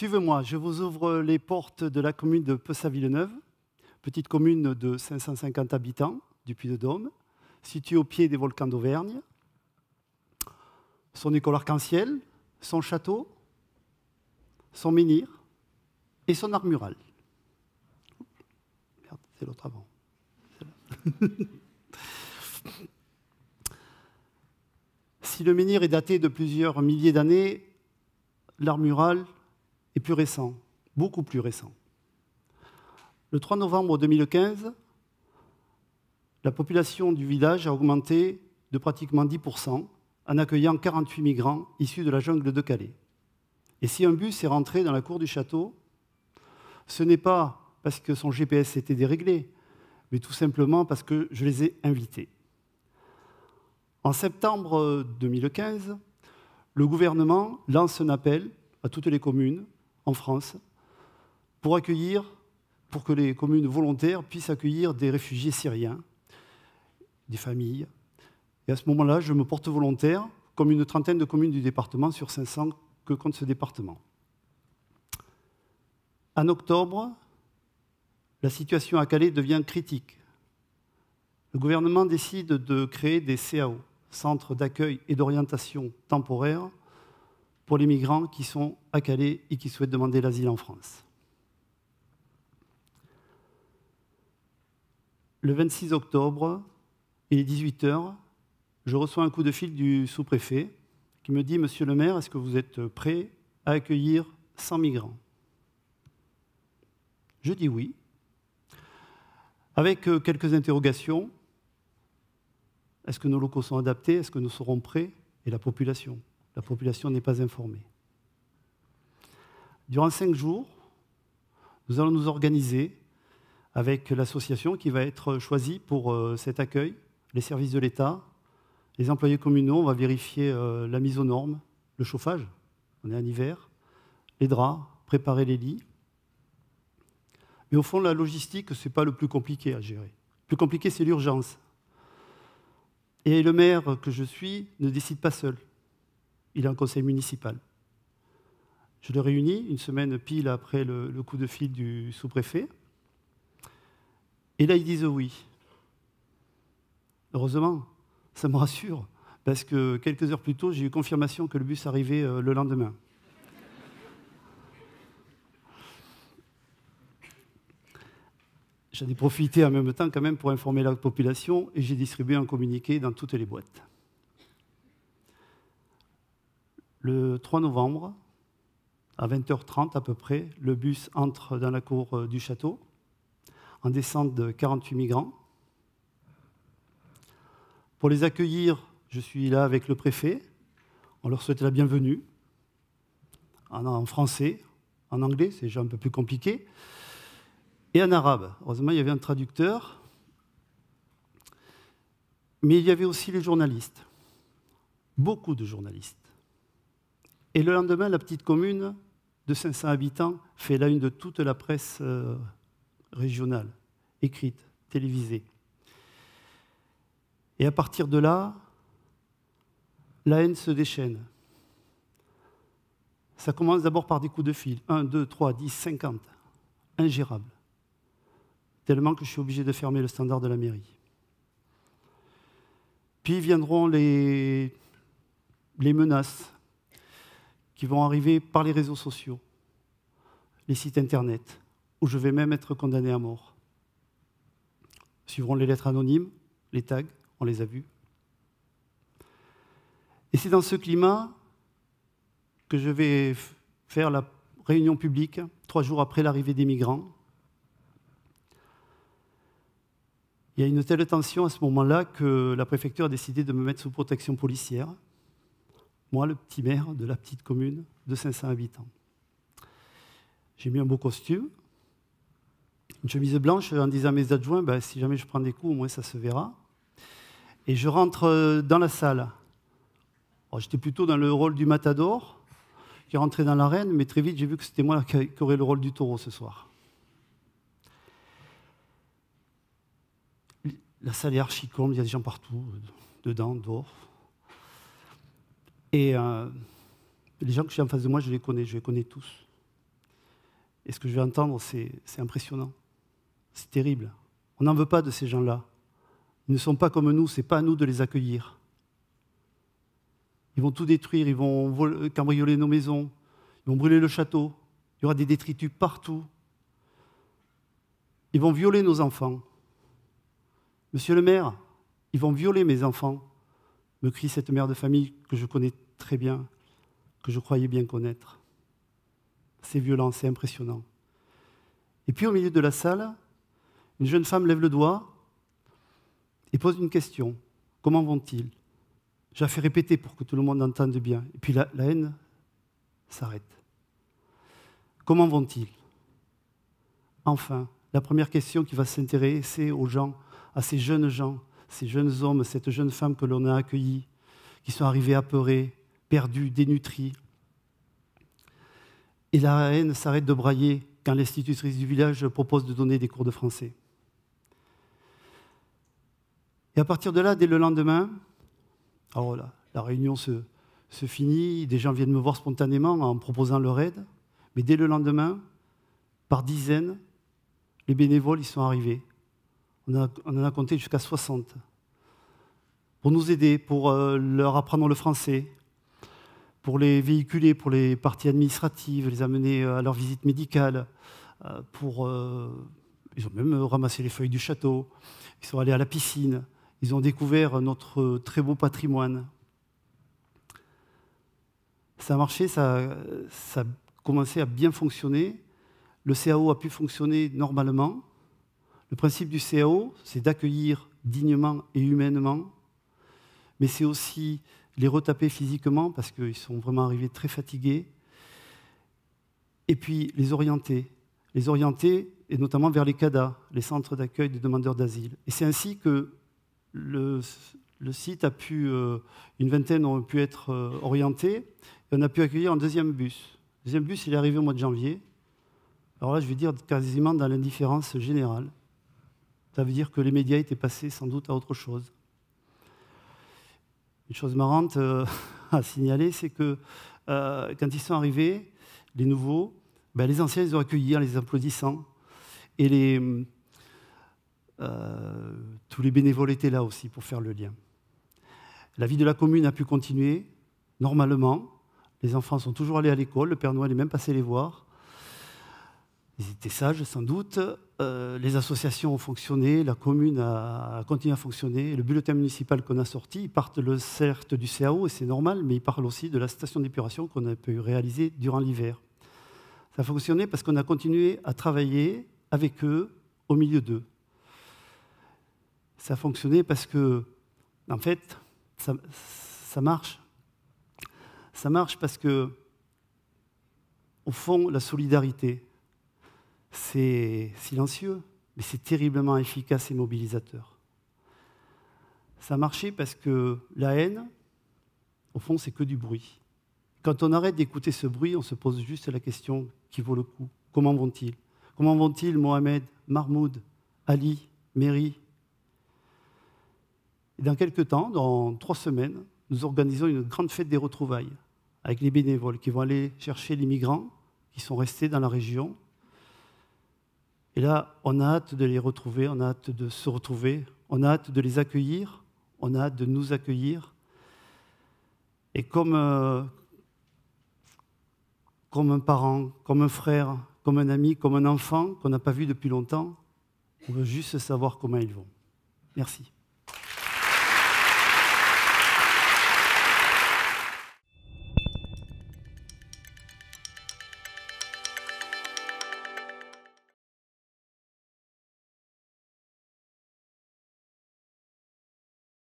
Suivez-moi, je vous ouvre les portes de la commune de pessa villeneuve petite commune de 550 habitants du Puy-de-Dôme, située au pied des volcans d'Auvergne. Son école arc-en-ciel, son château, son menhir et son armural. c'est l'autre avant. si le menhir est daté de plusieurs milliers d'années, l'armural et plus récent, beaucoup plus récent. Le 3 novembre 2015, la population du village a augmenté de pratiquement 10% en accueillant 48 migrants issus de la jungle de Calais. Et si un bus est rentré dans la cour du château, ce n'est pas parce que son GPS était déréglé, mais tout simplement parce que je les ai invités. En septembre 2015, le gouvernement lance un appel à toutes les communes en France pour accueillir, pour que les communes volontaires puissent accueillir des réfugiés syriens, des familles. Et à ce moment-là, je me porte volontaire, comme une trentaine de communes du département sur 500 que compte ce département. En octobre, la situation à Calais devient critique. Le gouvernement décide de créer des CAO, centres d'accueil et d'orientation temporaire, pour les migrants qui sont à Calais et qui souhaitent demander l'asile en France. Le 26 octobre, il est 18h, je reçois un coup de fil du sous-préfet qui me dit Monsieur le maire, est-ce que vous êtes prêt à accueillir 100 migrants Je dis oui, avec euh, quelques interrogations. Est-ce que nos locaux sont adaptés Est-ce que nous serons prêts Et la population la population n'est pas informée. Durant cinq jours, nous allons nous organiser avec l'association qui va être choisie pour euh, cet accueil, les services de l'État, les employés communaux, on va vérifier euh, la mise aux normes, le chauffage, on est en hiver, les draps, préparer les lits. Mais au fond, la logistique, ce n'est pas le plus compliqué à gérer. Le plus compliqué, c'est l'urgence. Et le maire que je suis ne décide pas seul il est un conseil municipal. Je le réunis une semaine pile après le, le coup de fil du sous-préfet. Et là, ils disent oui. Heureusement, ça me rassure, parce que quelques heures plus tôt, j'ai eu confirmation que le bus arrivait euh, le lendemain. J'en ai profité en même temps quand même pour informer la population et j'ai distribué un communiqué dans toutes les boîtes. Le 3 novembre, à 20h30 à peu près, le bus entre dans la cour euh, du château en descente de 48 migrants. Pour les accueillir, je suis là avec le préfet. On leur souhaite la bienvenue en français, en anglais, c'est déjà un peu plus compliqué, et en arabe. Heureusement, il y avait un traducteur. Mais il y avait aussi les journalistes, beaucoup de journalistes. Et le lendemain, la petite commune de 500 habitants fait la une de toute la presse euh, régionale, écrite, télévisée. Et à partir de là, la haine se déchaîne. Ça commence d'abord par des coups de fil, 1, 2, 3, 10, 50, ingérable. Tellement que je suis obligé de fermer le standard de la mairie. Puis viendront les menaces, qui vont arriver par les réseaux sociaux, les sites Internet, où je vais même être condamné à mort. Suivront les lettres anonymes, les tags, on les a vus. Et c'est dans ce climat que je vais faire la réunion publique, trois jours après l'arrivée des migrants. Il y a une telle tension à ce moment-là que la préfecture a décidé de me mettre sous protection policière moi, le petit maire de la petite commune de 500 habitants. J'ai mis un beau costume, une chemise blanche en disant à mes adjoints, ben, si jamais je prends des coups, au moins ça se verra. Et je rentre euh, dans la salle. Oh, j'étais plutôt dans le rôle du matador, qui est rentrait dans l'arène, mais très vite j'ai vu que c'était moi qui aurais le rôle du taureau ce soir. La salle est archi il y a des gens partout, dedans, dehors. Et euh, les gens que suis en face de moi, je les connais, je les connais tous. Et ce que je vais entendre, c'est impressionnant. C'est terrible. On n'en veut pas de ces gens-là. Ils ne sont pas comme nous, ce n'est pas à nous de les accueillir. Ils vont tout détruire, ils vont cambrioler nos maisons, ils vont brûler le château, il y aura des détritus partout. Ils vont violer nos enfants. Monsieur le maire, ils vont violer mes enfants me crie cette mère de famille que je connais très bien, que je croyais bien connaître. C'est violent, c'est impressionnant. Et puis au milieu de la salle, une jeune femme lève le doigt et pose une question. Comment vont-ils la fais répéter pour que tout le monde entende bien. Et puis la, la haine s'arrête. Comment vont-ils Enfin, la première question qui va s'intéresser aux gens, à ces jeunes gens ces jeunes hommes, cette jeune femme que l'on a accueillie, qui sont arrivés apeurés, perdus, dénutris. Et la haine s'arrête de brailler quand l'institutrice du village propose de donner des cours de français. Et à partir de là, dès le lendemain, alors là, la réunion se, se finit, des gens viennent me voir spontanément en proposant leur aide, mais dès le lendemain, par dizaines, les bénévoles y sont arrivés on, en a compté jusqu'à 60. Pour nous aider, pour euh, leur apprendre le français, pour les véhiculer, pour les parties administratives, les amener euh, à leur visite médicale, euh, pour... Ils ont même ramassé les feuilles du château, ils sont allés à la piscine, ils ont découvert notre très beau patrimoine. Ça a marché, ça, ça a commencé à bien fonctionner, le CAO a pu fonctionner normalement, le principe du CAO, c'est d'accueillir dignement et humainement, mais c'est aussi les retaper physiquement parce qu'ils sont vraiment arrivés très fatigués, et puis les orienter, les orienter et notamment vers les CADA, les centres d'accueil des demandeurs d'asile. Et c'est ainsi que le, site a pu, euh, une vingtaine ont pu être euh, orientés, et on a pu accueillir un deuxième bus. Le deuxième bus, il est arrivé au mois de janvier. Alors là, je vais dire quasiment dans l'indifférence générale. Ça veut dire que les médias étaient passés sans doute à autre chose. Une chose marrante euh, à signaler, c'est que euh, quand ils sont arrivés, les nouveaux, ben, les anciens les ont accueillis en les applaudissant. Et euh, tous les bénévoles étaient là aussi pour faire le lien. La vie de la commune a pu continuer normalement. Les enfants sont toujours allés à l'école, le Père Noël est même passé les voir. Ils étaient sages, sans doute. Euh, les associations ont fonctionné, la commune a, continué à fonctionner. Le bulletin municipal qu'on a sorti, ils partent, le, certes du CAO, et c'est normal, mais ils parlent aussi de la station d'épuration qu'on a pu réaliser durant l'hiver. Ça a fonctionné parce qu'on a continué à travailler avec eux au milieu d'eux. Ça a fonctionné parce que, en fait, ça marche. Ça marche parce que, au fond, la solidarité, c'est silencieux, mais c'est terriblement efficace et mobilisateur. Ça a marché parce que la haine, au fond, c'est que du bruit. Quand on arrête d'écouter ce bruit, on se pose juste la question qui vaut le coup. Comment vont-ils Comment vont-ils Mohamed, Mahmoud, Ali, Mary Et dans quelques temps, dans trois semaines, nous organisons une grande fête des retrouvailles avec les bénévoles qui vont aller chercher les migrants qui sont restés dans la région et là, on a hâte de les retrouver, on a hâte de se retrouver, on a hâte de les accueillir, on a hâte de nous accueillir. Et comme, euh, comme un parent, comme un frère, comme un ami, comme un enfant qu'on n'a pas vu depuis longtemps, on veut juste savoir comment ils vont. Merci.